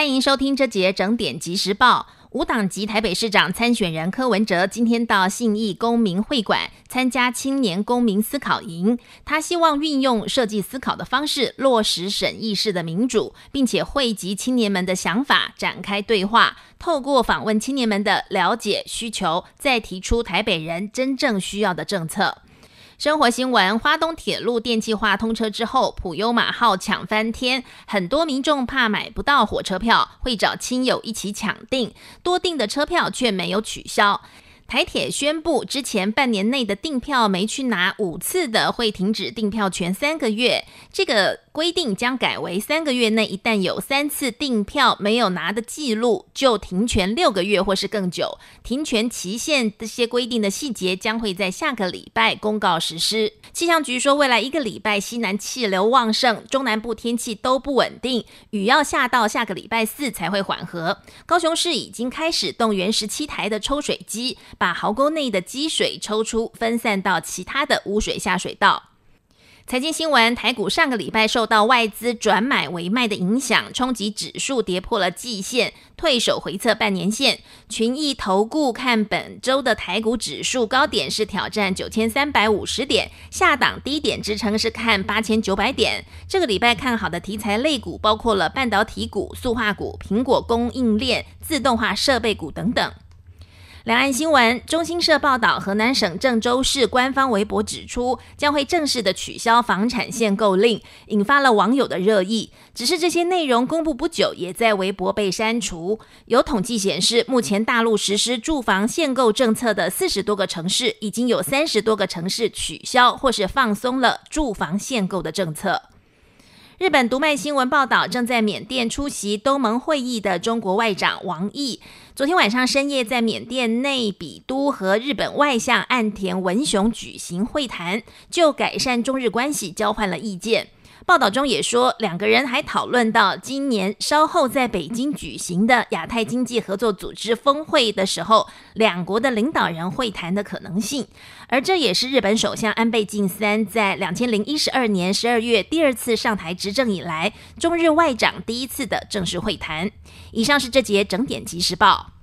欢迎收听这节整点即时报。无党籍台北市长参选人柯文哲今天到信义公民会馆参加青年公民思考营，他希望运用设计思考的方式落实审议式的民主，并且汇集青年们的想法展开对话，透过访问青年们的了解需求，再提出台北人真正需要的政策。生活新闻：花东铁路电气化通车之后，普优马号抢翻天，很多民众怕买不到火车票，会找亲友一起抢订，多订的车票却没有取消。台铁宣布，之前半年内的订票没去拿五次的，会停止订票权三个月。这个。规定将改为三个月内，一旦有三次订票没有拿的记录，就停权六个月或是更久。停权期限这些规定的细节将会在下个礼拜公告实施。气象局说，未来一个礼拜西南气流旺盛，中南部天气都不稳定，雨要下到下个礼拜四才会缓和。高雄市已经开始动员十七台的抽水机，把壕沟内的积水抽出，分散到其他的污水下水道。财经新闻，台股上个礼拜受到外资转买为卖的影响，冲击指数跌破了季线，退守回测半年线。群益投顾看本周的台股指数高点是挑战九千三百五十点，下档低点支撑是看八千九百点。这个礼拜看好的题材类股包括了半导体股、塑化股、苹果供应链、自动化设备股等等。两岸新闻，中新社报道，河南省郑州市官方微博指出，将会正式的取消房产限购令，引发了网友的热议。只是这些内容公布不久，也在微博被删除。有统计显示，目前大陆实施住房限购政策的四十多个城市，已经有三十多个城市取消或是放松了住房限购的政策。日本读卖新闻报道，正在缅甸出席东盟会议的中国外长王毅，昨天晚上深夜在缅甸内比都和日本外相岸田文雄举行会谈，就改善中日关系交换了意见。报道中也说，两个人还讨论到今年稍后在北京举行的亚太经济合作组织峰会的时候，两国的领导人会谈的可能性。而这也是日本首相安倍晋三在两千零一十二年十二月第二次上台执政以来，中日外长第一次的正式会谈。以上是这节整点即时报。